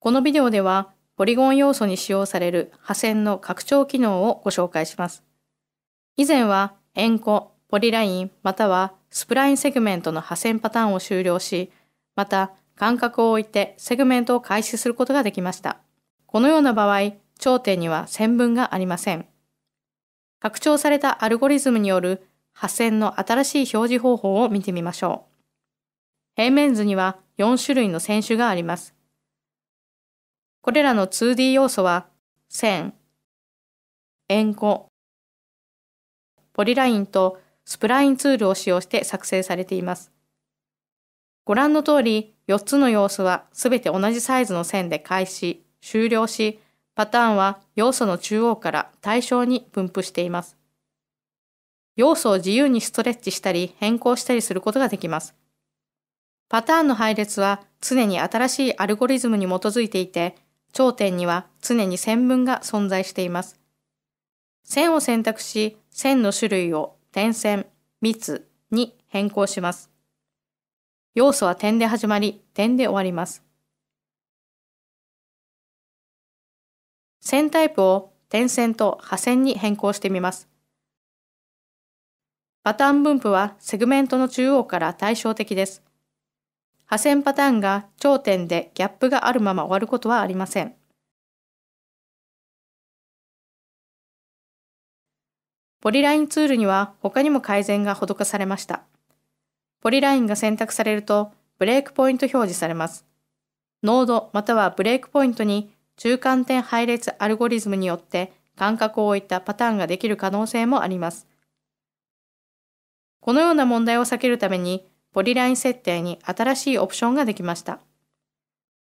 このビデオでは、ポリゴン要素に使用される破線の拡張機能をご紹介します。以前は、円弧、ポリライン、またはスプラインセグメントの破線パターンを終了し、また、間隔を置いてセグメントを開始することができました。このような場合、頂点には線分がありません。拡張されたアルゴリズムによる破線の新しい表示方法を見てみましょう。平面図には4種類の選手があります。これらの 2D 要素は線、円弧、ポリラインとスプラインツールを使用して作成されています。ご覧の通り、4つの要素はすべて同じサイズの線で開始、終了し、パターンは要素の中央から対象に分布しています。要素を自由にストレッチしたり変更したりすることができます。パターンの配列は常に新しいアルゴリズムに基づいていて、頂点には常に線分が存在しています。線を選択し、線の種類を点線、密に変更します。要素は点で始まり、点で終わります。線タイプを点線と破線に変更してみます。パターン分布はセグメントの中央から対照的です。破線パターンが頂点でギャップがあるまま終わることはありません。ポリラインツールには他にも改善が施されました。ポリラインが選択されるとブレークポイント表示されます。ノードまたはブレークポイントに中間点配列アルゴリズムによって間隔を置いたパターンができる可能性もあります。このような問題を避けるためにポリライン設定に新しいオプションができました。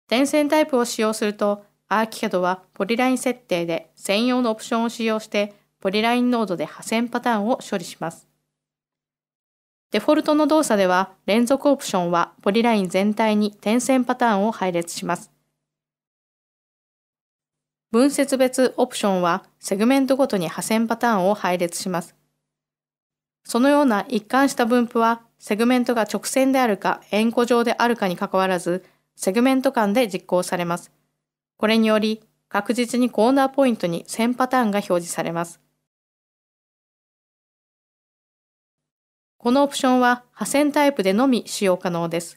点線タイプを使用すると、アーキ c a d はポリライン設定で専用のオプションを使用して、ポリラインノードで破線パターンを処理します。デフォルトの動作では、連続オプションはポリライン全体に点線パターンを配列します。分節別オプションは、セグメントごとに破線パターンを配列します。そのような一貫した分布は、セグメントが直線であるか円弧状であるかに関わらず、セグメント間で実行されます。これにより、確実にコーナーポイントに1000パターンが表示されます。このオプションは破線タイプでのみ使用可能です。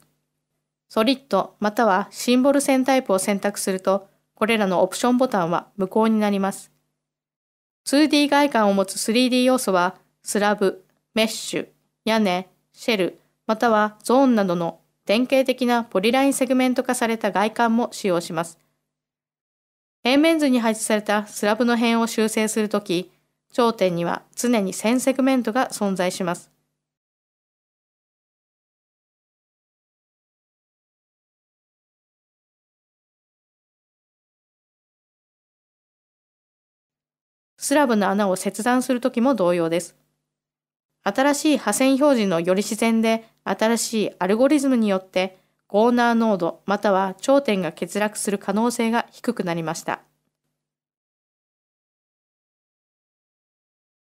ソリッドまたはシンボル線タイプを選択すると、これらのオプションボタンは無効になります。2D 外観を持つ 3D 要素は、スラブ、メッシュ、屋根、シェル、またはゾーンなどの典型的なポリラインセグメント化された外観も使用します。平面図に配置されたスラブの辺を修正するとき、頂点には常に線セグメントが存在します。スラブの穴を切断するときも同様です。新しい破線表示のより自然で新しいアルゴリズムによってコーナー濃度または頂点が欠落する可能性が低くなりました。